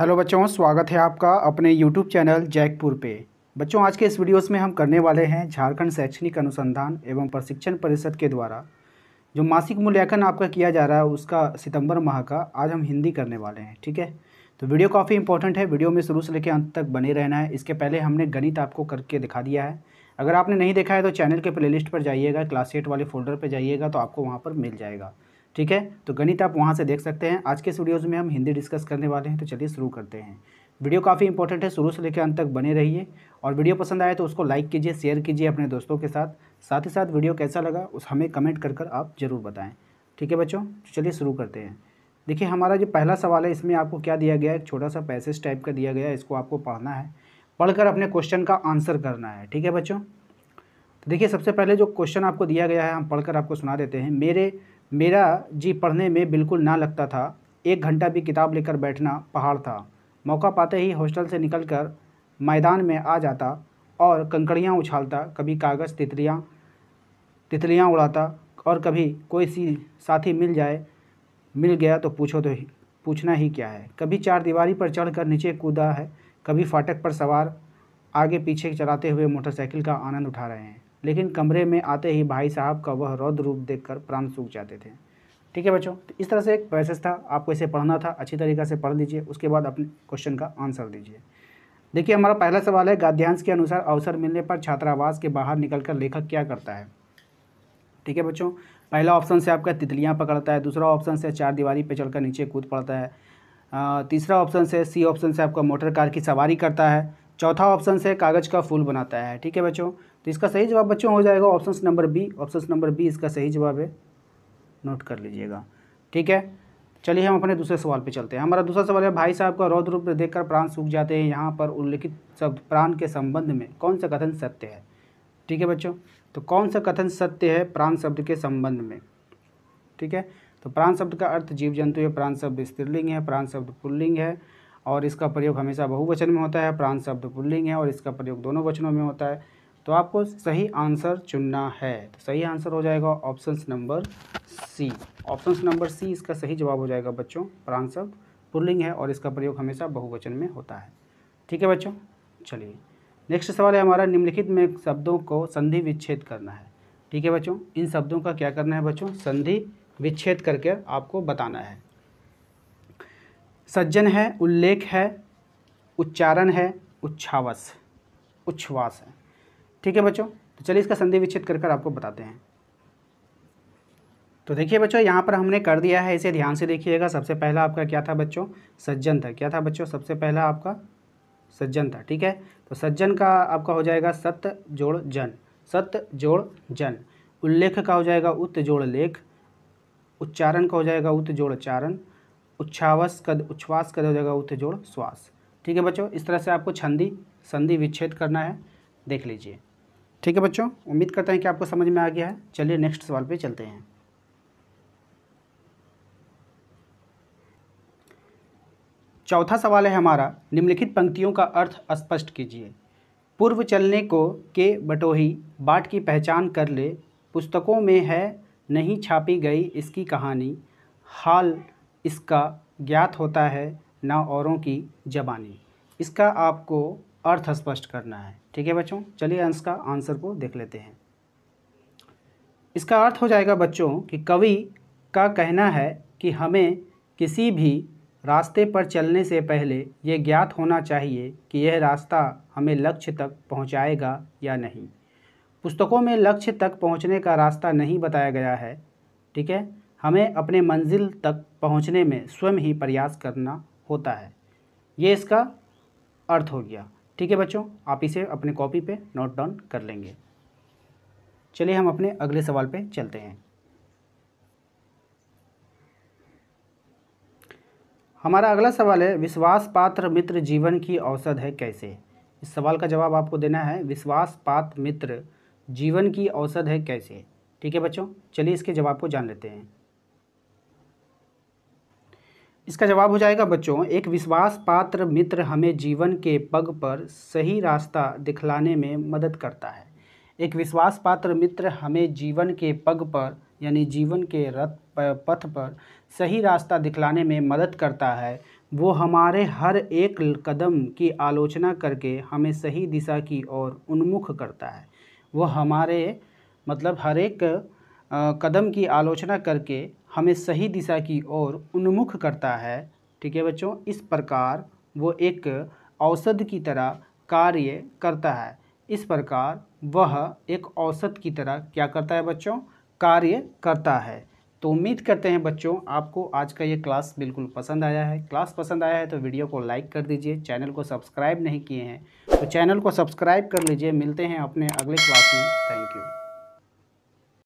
hello बच्चों स्वागत है आपका अपने यूट्यूब चैनल जैकपुर पे बच्चों आज के इस वीडियोस में हम करने वाले हैं झारखंड शैक्षणिक अनुसंधान एवं प्रशिक्षण परिषद के द्वारा जो मासिक मूल्यांकन आपका किया जा रहा है उसका सितंबर माह का आज हम हिंदी करने वाले हैं ठीक है तो वीडियो काफ़ी इंपॉर्टेंट है वीडियो में शुरू से लेकर अंत तक बने रहना है इसके पहले हमने गणित आपको करके दिखा दिया है अगर आपने नहीं देखा है तो चैनल के प्ले पर जाइएगा क्लास एट वाले फोल्डर पर जाइएगा तो आपको वहाँ पर मिल जाएगा ठीक है तो गणित आप वहाँ से देख सकते हैं आज के वीडियोज़ में हम हिंदी डिस्कस करने वाले हैं तो चलिए शुरू करते हैं वीडियो काफ़ी इंपॉर्टेंट है शुरू से लेकर अंत तक बने रहिए और वीडियो पसंद आए तो उसको लाइक कीजिए शेयर कीजिए अपने दोस्तों के साथ साथ ही साथ वीडियो कैसा लगा उस हमें कमेंट कर कर आप ज़रूर बताएं ठीक है बच्चों तो चलिए शुरू करते हैं देखिए हमारा जो पहला सवाल है इसमें आपको क्या दिया गया है एक छोटा सा पैसेज टाइप का दिया गया है इसको आपको पढ़ना है पढ़कर अपने क्वेश्चन का आंसर करना है ठीक है बच्चों तो देखिए सबसे पहले जो क्वेश्चन आपको दिया गया है हम पढ़कर आपको सुना देते हैं मेरे मेरा जी पढ़ने में बिल्कुल ना लगता था एक घंटा भी किताब लेकर बैठना पहाड़ था मौका पाते ही हॉस्टल से निकलकर मैदान में आ जाता और कंकड़ियाँ उछालता कभी कागज़ तितलियाँ तितलियाँ उड़ाता और कभी कोई सी साथी मिल जाए मिल गया तो पूछो तो ही पूछना ही क्या है कभी चार दीवारी पर चढ़कर नीचे कूदा है कभी फाटक पर सवार आगे पीछे चलाते हुए मोटरसाइकिल का आनंद उठा रहे हैं लेकिन कमरे में आते ही भाई साहब का वह रौद्र रूप देखकर प्राण सूख जाते थे ठीक है बच्चों तो इस तरह से एक प्रोसेस था आपको इसे पढ़ना था अच्छी तरीके से पढ़ लीजिए उसके बाद अपने क्वेश्चन का आंसर दीजिए देखिए हमारा पहला सवाल है गाद्यांश के अनुसार अवसर मिलने पर छात्रावास के बाहर निकलकर लेखक क्या करता है ठीक है बच्चों पहला ऑप्शन से आपका तितलियाँ पकड़ता है दूसरा ऑप्शन से चार दीवारी पर चढ़कर नीचे कूद पड़ता है तीसरा ऑप्शन से सी ऑप्शन से आपका मोटर कार की सवारी करता है चौथा ऑप्शन से कागज़ का फूल बनाता है ठीक है बच्चों तो इसका सही जवाब बच्चों हो जाएगा option number B option number B इसका सही जवाब है नोट कर लीजिएगा ठीक है चलिए हम अपने दूसरे सवाल पे चलते हैं हमारा दूसरा सवाल है भाई साहब का रौद्र रूप देखकर प्राण सूख जाते हैं यहाँ पर उल्लिखित शब्द प्राण के संबंध में कौन सा कथन सत्य है ठीक है बच्चों तो कौन सा कथन सत्य है प्राण शब्द के संबंध में ठीक है तो प्राण शब्द का अर्थ जीव जंतु है प्राण शब्द स्त्रीलिंग है प्राण शब्द पुल्लिंग है और इसका प्रयोग हमेशा बहुवचन में होता है प्राण शब्द पुल्लिंग है और इसका प्रयोग दोनों वचनों में होता है तो आपको सही आंसर चुनना है तो सही आंसर हो जाएगा option number C option number C इसका सही जवाब हो जाएगा बच्चों और आंसर पुल्लिंग है और इसका प्रयोग हमेशा बहुवचन में होता है ठीक है बच्चों चलिए नेक्स्ट सवाल है हमारा निम्नलिखित में शब्दों को संधि विच्छेद करना है ठीक है बच्चों इन शब्दों का क्या करना है बच्चों संधि विच्छेद करके आपको बताना है सज्जन है उल्लेख है उच्चारण है उच्छावस उच्छ्वास है ठीक है बच्चों तो चलिए इसका संधि विच्छेद कर कर आपको बताते हैं तो देखिए बच्चों यहाँ पर हमने कर दिया है इसे ध्यान से देखिएगा सबसे पहला आपका क्या था बच्चों सज्जन था क्या था बच्चों सबसे पहला आपका सज्जन था ठीक है तो सज्जन का आपका हो जाएगा सत्य जोड़ जन सत्य जोड़ जन उल्लेख का हो जाएगा उत्त जोड़ लेख उच्चारण का हो जाएगा उत्त जोड़ उच्चारण उच्छावास कद उच्छ्वास कद हो जाएगा उत्त जोड़ श्वास ठीक है बच्चों इस तरह से आपको छंदी संधि विच्छेद करना है देख लीजिए ठीक है बच्चों उम्मीद करते हैं कि आपको समझ में आ गया है चलिए नेक्स्ट सवाल पे चलते हैं चौथा सवाल है हमारा निम्नलिखित पंक्तियों का अर्थ स्पष्ट कीजिए पूर्व चलने को के बटोही बाट की पहचान कर ले पुस्तकों में है नहीं छापी गई इसकी कहानी हाल इसका ज्ञात होता है ना औरों की जबानी इसका आपको अर्थ स्पष्ट करना है ठीक है बच्चों चलिए का आंसर को देख लेते हैं इसका अर्थ हो जाएगा बच्चों कि कवि का कहना है कि हमें किसी भी रास्ते पर चलने से पहले ये ज्ञात होना चाहिए कि यह रास्ता हमें लक्ष्य तक पहुंचाएगा या नहीं पुस्तकों में लक्ष्य तक पहुंचने का रास्ता नहीं बताया गया है ठीक है हमें अपने मंजिल तक पहुंचने में स्वयं ही प्रयास करना होता है ये इसका अर्थ हो गया ठीक है बच्चों आप इसे अपने कॉपी पे नोट डाउन कर लेंगे चलिए हम अपने अगले सवाल पे चलते हैं हमारा अगला सवाल है विश्वास पात्र मित्र जीवन की औसत है कैसे इस सवाल का जवाब आपको देना है विश्वास पात्र मित्र जीवन की औसत है कैसे ठीक है बच्चों चलिए इसके जवाब को जान लेते हैं इसका जवाब हो जाएगा बच्चों एक विश्वास पात्र मित्र हमें जीवन के पग पर सही रास्ता दिखलाने में मदद करता है एक विश्वास पात्र मित्र हमें जीवन के पग पर यानी जीवन के रथ पथ पर सही रास्ता दिखलाने में मदद करता है वो हमारे हर एक कदम की आलोचना करके हमें सही दिशा की ओर उन्मुख करता है वो हमारे मतलब हर एक कदम की आलोचना करके हमें सही दिशा की ओर उन्मुख करता है ठीक है बच्चों इस प्रकार वो एक औसत की तरह कार्य करता है इस प्रकार वह एक औसत की तरह क्या करता है बच्चों कार्य करता है तो उम्मीद करते हैं बच्चों आपको आज का ये क्लास बिल्कुल पसंद आया है क्लास पसंद आया है तो वीडियो को लाइक कर दीजिए चैनल को सब्सक्राइब नहीं किए हैं तो चैनल को सब्सक्राइब कर लीजिए मिलते हैं अपने अगले क्लास में थैंक यू